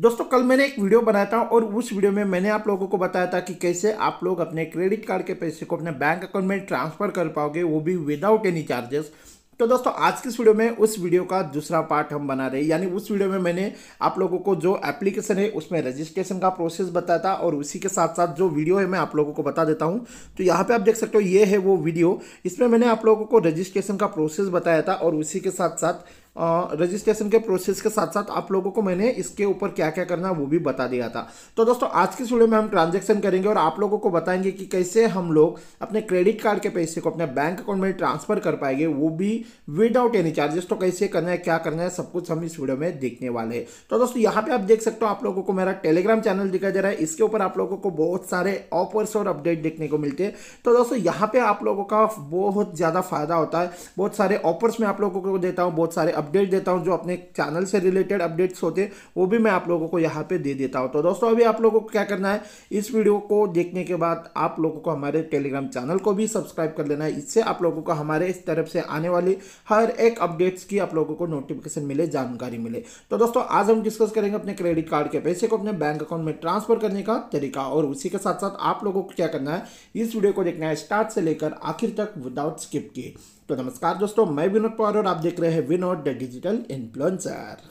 दोस्तों कल मैंने एक वीडियो बनाया था और उस वीडियो में मैंने आप लोगों को बताया था कि कैसे आप लोग अपने क्रेडिट कार्ड के पैसे को अपने बैंक अकाउंट में ट्रांसफर कर पाओगे वो भी विदाउट एनी चार्जेस तो दोस्तों आज की इस वीडियो में उस वीडियो का दूसरा पार्ट हम बना रहे हैं यानी उस वीडियो में मैंने आप लोगों को जो एप्लीकेशन है उसमें रजिस्ट्रेशन का प्रोसेस बताया था और उसी के साथ साथ जो वीडियो है मैं आप लोगों को बता देता हूं तो यहाँ पे आप देख सकते हो ये है वो वीडियो इसमें मैंने आप लोगों को रजिस्ट्रेशन का प्रोसेस बताया था और उसी के साथ साथ रजिस्ट्रेशन के प्रोसेस के साथ साथ आप लोगों को मैंने इसके ऊपर क्या क्या करना है वो भी बता दिया था तो दोस्तों आज की वीडियो में हम ट्रांजेक्शन करेंगे और आप लोगों को बताएंगे कि कैसे हम लोग अपने क्रेडिट कार्ड के पैसे को अपने बैंक अकाउंट में ट्रांसफर कर पाएंगे वो भी विदाउट एनी चार्जेस तो कैसे करना है क्या करना है सब कुछ हम इस वीडियो में देखने वाले हैं तो दोस्तों यहाँ पे आप देख सकते हो आप लोगों को मेरा टेलीग्राम चैनल दिखाई दे रहा है इसके ऊपर आप लोगों को बहुत सारे ऑफर्स और अपडेट देखने को मिलते हैं तो दोस्तों यहाँ पे आप लोगों का बहुत ज़्यादा फायदा होता है बहुत सारे ऑफर्स में आप लोगों को देता हूँ बहुत सारे अपडेट देता हूँ जो अपने चैनल से रिलेटेड अपडेट्स होते हैं वो भी मैं आप लोगों को यहाँ पे दे देता हूँ तो दोस्तों अभी आप लोगों को क्या करना है इस वीडियो को देखने के बाद आप लोगों को हमारे टेलीग्राम चैनल को भी सब्सक्राइब कर लेना है इससे आप लोगों को हमारे इस तरफ से आने वाली हर एक अपडेट्स की आप लोगों को नोटिफिकेशन मिले जानकारी मिले तो दोस्तों आज हम डिस्कस करेंगे अपने क्रेडिट कार्ड के पैसे को अपने बैंक अकाउंट में ट्रांसफर करने का तरीका और उसी के साथ साथ आप लोगों को क्या करना है इस वीडियो को देखना है स्टार्ट से लेकर आखिर तक विदाउट स्किप किए तो नमस्कार दोस्तों मैं विनोद पवार और आप देख रहे हैं विनोद द डिजिटल इन्फ्लुएंसर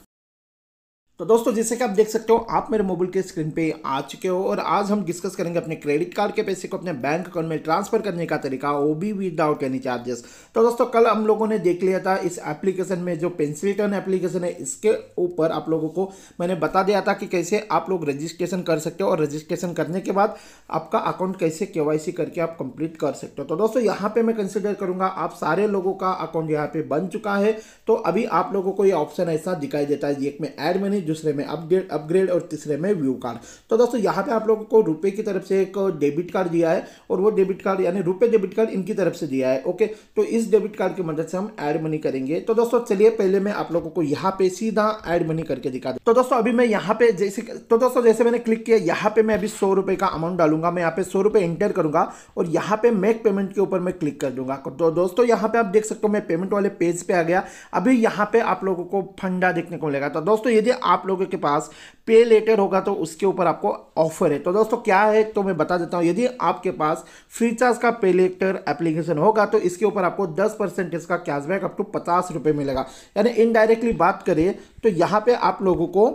तो दोस्तों जैसे कि आप देख सकते हो आप मेरे मोबाइल के स्क्रीन पे आ चुके हो और आज हम डिस्कस करेंगे अपने क्रेडिट कार्ड के पैसे को अपने बैंक अकाउंट में ट्रांसफर करने का तरीका वो भी विदाउट एनी चार्जेस तो दोस्तों कल हम लोगों ने देख लिया था इस एप्लीकेशन में जो पेंसिल टर्न एप्लीकेशन है इसके ऊपर आप लोगों को मैंने बता दिया था कि कैसे आप लोग रजिस्ट्रेशन कर सकते हो और रजिस्ट्रेशन करने के बाद आपका अकाउंट कैसे के करके आप कंप्लीट कर सकते हो तो दोस्तों यहाँ पर मैं कंसिडर करूँगा आप सारे लोगों का अकाउंट यहाँ पे बन चुका है तो अभी आप लोगों को ये ऑप्शन ऐसा दिखाई देता है एक में एड मनी दूसरे में अपग्रेड अपग्रेड और तीसरे में व्यू कार्ड तो दोस्तों यहाँ पे आप लोगों को रुपए की तरफ से एक डेबिट कार्ड दिया है और वो डेबिट कार्ड यानी रुपए डेबिट कार्ड इनकी तरफ से दिया है ओके तो इस डेबिट कार्ड की मदद से हम एड मनी करेंगे तो दोस्तों चलिए पहले मैं आप लोगों को यहाँ पे सीधा एड मनी करके दिखा दूँ तो दोस्तों अभी मैं यहाँ पे जैसे तो दोस्तों जैसे मैंने क्लिक किया यहाँ पे मैं अभी सौ रुपये का अमाउंट डालूंगा मैं यहाँ पे सौ रुपये एंटर करूंगा और यहाँ पे मेक पेमेंट के ऊपर मैं क्लिक कर दूंगा तो दोस्तों यहाँ पे आप देख सकते हो मैं पेमेंट वाले पेज पे आ गया अभी यहाँ पे आप लोगों को फंडा देखने को मिलेगा तो दोस्तों यदि आप लोगों के पास पे लेटर होगा तो उसके ऊपर आपको ऑफर है तो दोस्तों क्या है तो मैं बता देता हूँ यदि आपके पास फ्रीचार्ज का पे लेटर एप्लीकेशन होगा तो इसके ऊपर आपको दस परसेंटेज का कैशबैक अप टू तो पचास रुपये मिलेगा यानी इनडायरेक्टली बात करें तो यहाँ पे आप लोगों को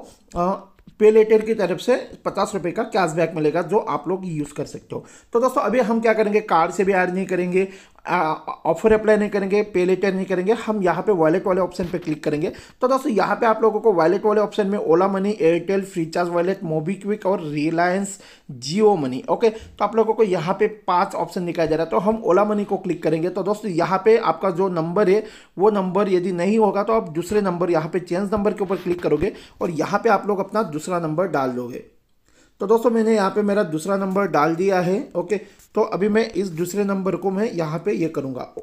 आ, पे लेटर की तरफ से पचास रुपये का कैशबैक मिलेगा जो आप लोग यूज़ कर सकते हो तो दोस्तों अभी हम क्या करेंगे कार्ड से भी ऐड नहीं करेंगे ऑफर अप्लाई नहीं करेंगे पे लेटर नहीं करेंगे हम यहाँ पे वॉलेट वाले ऑप्शन पे क्लिक करेंगे तो दोस्तों यहाँ पे आप लोगों को वॉलेट वाले ऑप्शन में Ola Money Airtel Freecharge wallet MobiKwik और रिलायंस जियो मनी ओके तो आप लोगों को यहाँ पे पांच ऑप्शन दिखाया जा रहा है तो हम ओला मनी को क्लिक करेंगे तो दोस्तों यहाँ पे आपका जो नंबर है वो नंबर यदि नहीं होगा तो आप दूसरे नंबर यहाँ पे चेंज नंबर के ऊपर क्लिक करोगे और यहाँ पे आप लोग अपना दूसरा नंबर डाल दोगे तो दोस्तों मैंने यहाँ पे मेरा दूसरा नंबर डाल दिया है ओके तो अभी मैं इस दूसरे नंबर को मैं यहाँ पे ये यह करूँगा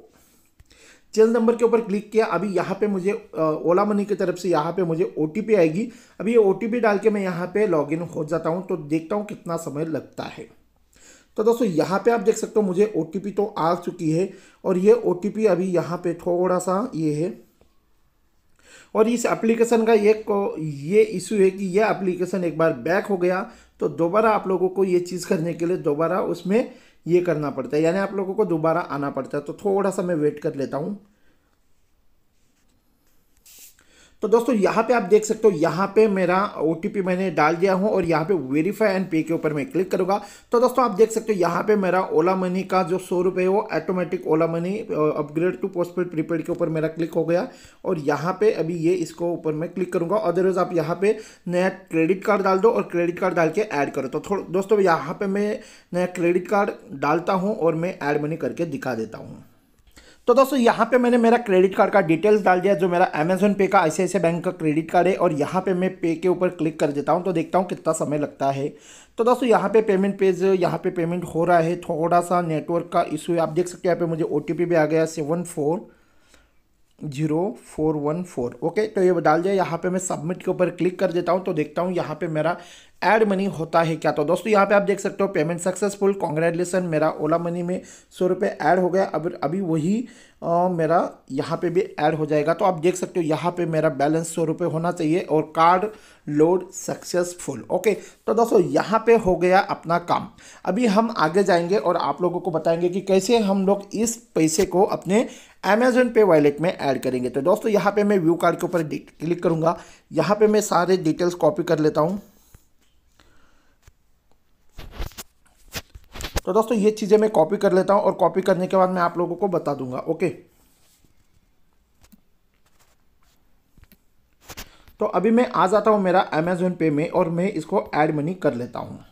चेंज नंबर के ऊपर क्लिक किया अभी यहाँ पे मुझे ओला मनी की तरफ से यहाँ पे मुझे ओ आएगी अभी ये ओ डाल के मैं यहाँ पे लॉगिन हो जाता हूँ तो देखता हूँ कितना समय लगता है तो दोस्तों यहाँ पे आप देख सकते हो मुझे ओ तो आ चुकी है और ये ओ अभी यहाँ पे थोड़ा सा ये है और इस एप्लीकेशन का एक ये इशू है कि यह एप्लीकेशन एक बार बैक हो गया तो दोबारा आप लोगों को ये चीज़ करने के लिए दोबारा उसमें ये करना पड़ता है यानी आप लोगों को दोबारा आना पड़ता है तो थोड़ा सा मैं वेट कर लेता हूँ तो दोस्तों यहाँ पे आप देख सकते हो यहाँ पे मेरा ओ मैंने डाल दिया हूँ और यहाँ पे वेरीफाई एंड पे के ऊपर मैं क्लिक करूँगा तो दोस्तों आप देख सकते हो यहाँ पे मेरा ओला मनी का जो सौ रुपये वो automatic Ola Money upgrade to postpaid prepaid के ऊपर मेरा क्लिक हो गया और यहाँ पे अभी ये इसको ऊपर मैं क्लिक करूँगा अदरवाइज आप यहाँ पर नया क्रेडिट कार्ड डाल दो और क्रेडिट कार्ड डाल के ऐड करो तो थोड़ा दोस्तों यहाँ पर मैं नया क्रेडिट कार्ड डालता हूँ और मैं ऐड मनी करके दिखा देता हूँ तो दोस्तों यहाँ पे मैंने मेरा क्रेडिट कार्ड का डिटेल्स डाल दिया जो मेरा अमेजोन पे का ऐसे बैंक का क्रेडिट कार्ड है और यहाँ पे मैं पे के ऊपर क्लिक कर देता हूँ तो देखता हूँ कितना समय लगता है तो दोस्तों यहाँ पे पेमेंट पेज यहाँ पे पेमेंट हो रहा है थोड़ा सा नेटवर्क का इशू है आप देख सकते हैं यहाँ पे मुझे ओ भी आ गया seven four zero four one four okay तो ये डाल दिया यहाँ पर मैं सबमिट के ऊपर क्लिक कर देता हूँ तो देखता हूँ यहाँ पर मेरा एड मनी होता है क्या तो दोस्तों यहाँ पे आप देख सकते हो पेमेंट सक्सेसफुल कॉन्ग्रेचुलेसन मेरा ओला मनी में सौ रुपये ऐड हो गया अब अभी वही आ, मेरा यहाँ पे भी ऐड हो जाएगा तो आप देख सकते हो यहाँ पे मेरा बैलेंस सौ रुपये होना चाहिए और कार्ड लोड सक्सेसफुल ओके तो दोस्तों यहाँ पे हो गया अपना काम अभी हम आगे जाएंगे और आप लोगों को बताएंगे कि कैसे हम लोग इस पैसे को अपने अमेजोन पे वॉलेट में ऐड करेंगे तो दोस्तों यहाँ पे मैं व्यू कार्ड के ऊपर क्लिक करूँगा यहाँ पे मैं सारे डिटेल्स कॉपी कर लेता हूँ तो दोस्तों ये चीज़ें मैं कॉपी कर लेता हूँ और कॉपी करने के बाद मैं आप लोगों को बता दूंगा ओके तो अभी मैं आ जाता हूँ मेरा अमेजोन पे में और मैं इसको ऐड मनी कर लेता हूँ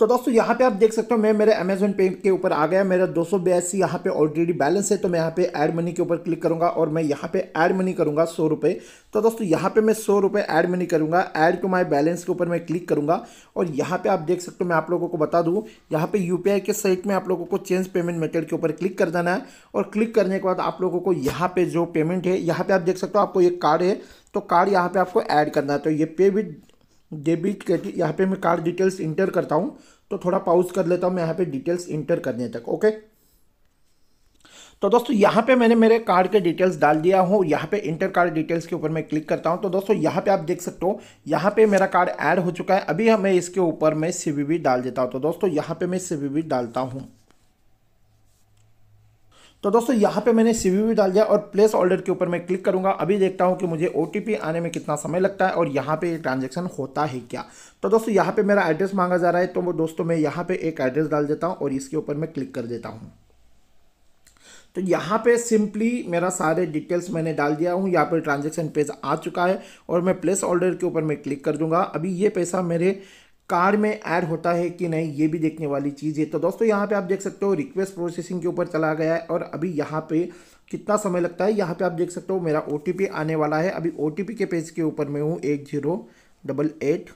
तो दोस्तों यहाँ पे आप देख सकते हो मैं मेरे अमेजोन पे के ऊपर आ गया मेरा दो सौ बयासी यहाँ पे ऑलरेडी बैलेंस है तो मैं यहाँ पे ऐड मनी के ऊपर क्लिक करूँगा और मैं यहाँ पे ऐड मनी करूँगा सौ रुपये तो दोस्तों यहाँ पे मैं सौ रुपये ऐड मनी करूँगा ऐड टू माय बैलेंस के ऊपर मैं क्लिक करूँगा और यहाँ पर आप देख सकते हो मैं आप लोगों को बता दूँ यहाँ पर यू के साइट में आप लोगों को चेंज पेमेंट मेथड के ऊपर क्लिक कर देना है और क्लिक करने के बाद आप लोगों को यहाँ पर जो पेमेंट है यहाँ पर आप देख सकते हो आपको एक कार्ड है तो कार्ड यहाँ पर आपको ऐड करना है तो ये पे विद डेबिट क्रेडिट यहाँ पे मैं कार्ड डिटेल्स इंटर करता हूँ तो थोड़ा पाउज कर लेता हूँ मैं यहाँ पे डिटेल्स इंटर करने तक ओके तो दोस्तों यहाँ पे मैंने मेरे कार्ड के डिटेल्स डाल दिया हूँ यहाँ पे इंटर कार्ड डिटेल्स के ऊपर मैं क्लिक करता हूँ तो दोस्तों यहाँ पे आप देख सकते हो यहाँ पे मेरा कार्ड ऐड हो चुका है अभी हमें इसके ऊपर मैं सी डाल देता हूँ तो दोस्तों यहाँ पे मैं सी डालता हूँ तो दोस्तों यहाँ पे मैंने सी भी डाल दिया और प्लेस ऑर्डर के ऊपर मैं क्लिक करूँगा अभी देखता हूँ कि मुझे ओ आने में कितना समय लगता है और यहाँ पे ये ट्रांजेक्शन होता है क्या तो दोस्तों यहाँ पे मेरा एड्रेस मांगा जा रहा है तो वो दोस्तों मैं यहाँ पे एक एड्रेस डाल देता हूँ और इसके ऊपर मैं क्लिक कर देता हूँ तो यहाँ पे सिंपली मेरा सारे डिटेल्स मैंने डाल दिया हूँ यहाँ पर ट्रांजेक्शन पेज आ चुका है और मैं प्लेस ऑर्डर के ऊपर मैं क्लिक कर दूंगा अभी ये पैसा मेरे कार्ड में ऐड होता है कि नहीं ये भी देखने वाली चीज़ है तो दोस्तों यहाँ पे आप देख सकते हो रिक्वेस्ट प्रोसेसिंग के ऊपर चला गया है और अभी यहाँ पे कितना समय लगता है यहाँ पे आप देख सकते हो मेरा ओ आने वाला है अभी ओ के पेज के ऊपर मैं हूँ eight zero double eight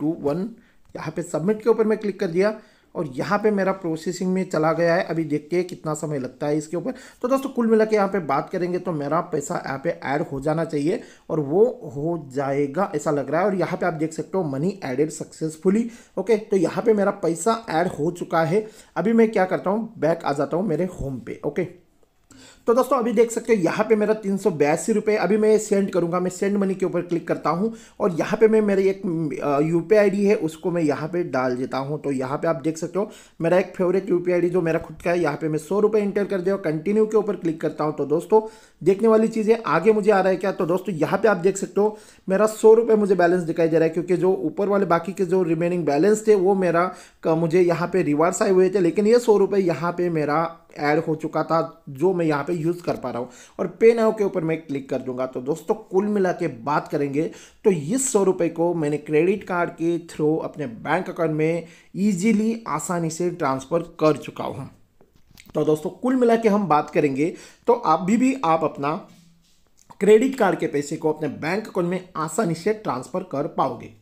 two one यहाँ पर सबमिट के ऊपर मैं क्लिक कर दिया और यहाँ पे मेरा प्रोसेसिंग में चला गया है अभी देखते हैं कितना समय लगता है इसके ऊपर तो दोस्तों कुल मिला के यहाँ पर बात करेंगे तो मेरा पैसा यहाँ पे ऐड हो जाना चाहिए और वो हो जाएगा ऐसा लग रहा है और यहाँ पे आप देख सकते हो मनी एडेड सक्सेसफुली ओके तो यहाँ पे मेरा पैसा ऐड हो चुका है अभी मैं क्या करता हूँ बैक आ जाता हूँ मेरे होम पे ओके तो दोस्तों अभी देख सकते हो यहाँ पे मेरा तीन सौ बयासी रुपये अभी मैं सेंड करूँगा मैं सेंड मनी के ऊपर क्लिक करता हूँ और यहाँ पे मैं मेरी एक यू पी आई डी है उसको मैं यहाँ पे डाल देता हूँ तो यहाँ पे आप देख सकते हो मेरा एक favourite U P I D जो मेरा खुद का है यहाँ पे मैं सौ रुपये इंटर कर दिया कंटिन्यू के ऊपर क्लिक करता हूँ तो दोस्तों देखने वाली चीज़ें आगे मुझे आ रहा है क्या तो दोस्तों यहाँ पर आप देख सकते हो मेरा सौ रुपये मुझे बैलेंस दिखाई दे रहा है क्योंकि जो ऊपर वाले बाकी के जो रिमेनिंग बैलेंस थे वो मेरा मुझे यहाँ पर रिवर्स आए हुए थे लेकिन ये सौ रुपये यहाँ पर मेरा ऐड हो चुका था जो मैं यहाँ पे यूज़ कर पा रहा हूं और पे नाव के ऊपर मैं क्लिक कर दूंगा तो दोस्तों कुल मिला के बात करेंगे तो इस सौ रुपए को मैंने क्रेडिट कार्ड के थ्रू अपने बैंक अकाउंट में इजीली आसानी से ट्रांसफ़र कर चुका हूं तो दोस्तों कुल मिला के हम बात करेंगे तो अभी भी आप अपना क्रेडिट कार्ड के पैसे को अपने बैंक अकाउंट में आसानी से ट्रांसफ़र कर पाओगे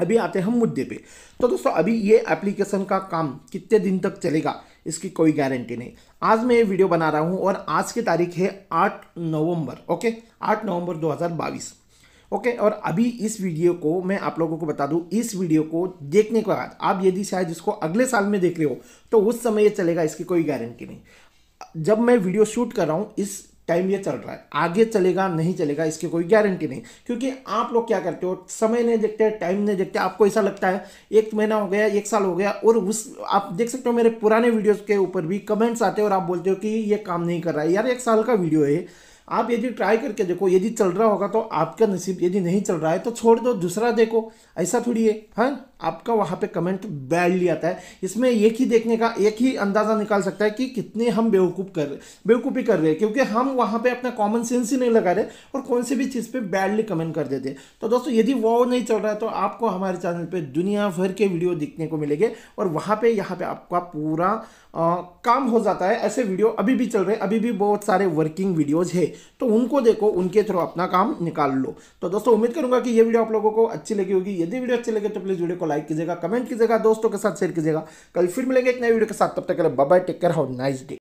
अभी आते हैं हम मुद्दे पे तो दोस्तों अभी ये एप्लीकेशन का काम कितने दिन तक चलेगा इसकी कोई गारंटी नहीं आज मैं ये वीडियो बना रहा हूँ और आज की तारीख है आठ नवंबर ओके आठ नवंबर 2022 ओके और अभी इस वीडियो को मैं आप लोगों को बता दूं इस वीडियो को देखने के बाद आप यदि शायद इसको अगले साल में देख रहे हो तो उस समय ये चलेगा इसकी कोई गारंटी नहीं जब मैं वीडियो शूट कर रहा हूँ इस टाइम ये चल रहा है आगे चलेगा नहीं चलेगा इसकी कोई गारंटी नहीं क्योंकि आप लोग क्या करते हो समय नहीं देखते टाइम नहीं देखते आपको ऐसा लगता है एक महीना हो गया एक साल हो गया और उस आप देख सकते हो मेरे पुराने वीडियोज़ के ऊपर भी कमेंट्स आते हैं और आप बोलते हो कि ये काम नहीं कर रहा है यार एक साल का वीडियो है आप यदि ट्राई करके देखो यदि चल रहा होगा तो आपका नसीब यदि नहीं चल रहा है तो छोड़ दो दूसरा देखो ऐसा थोड़ी है हाँ आपका वहां पे कमेंट बैडली आता है इसमें एक ही देखने का एक ही अंदाज़ा निकाल सकता है कि कितने हम बेवकूफ़ कर रहे बेवकूफ़ी कर रहे हैं क्योंकि हम वहां पे अपना कॉमन सेंस ही नहीं लगा रहे और कौन सी भी चीज़ पे बैडली कमेंट कर देते हैं तो दोस्तों यदि वो नहीं चल रहा है तो आपको हमारे चैनल पर दुनिया भर के वीडियो देखने को मिलेंगे और वहां पर यहाँ पर आपका पूरा आ, काम हो जाता है ऐसे वीडियो अभी भी चल रहे अभी भी बहुत सारे वर्किंग वीडियोज़ है तो उनको देखो उनके थ्रू अपना काम निकाल लो तो दोस्तों उम्मीद करूंगा कि ये वीडियो आप लोगों को अच्छी लगी होगी यदि वीडियो अच्छी लगे तो प्लीज़ वीडियो को लाइक कीजिएगा कमेंट कीजिएगा दोस्तों के साथ शेयर कीजिएगा कल फिर मिलेंगे एक नए वीडियो के साथ तब तक के लिए bye take care have nice day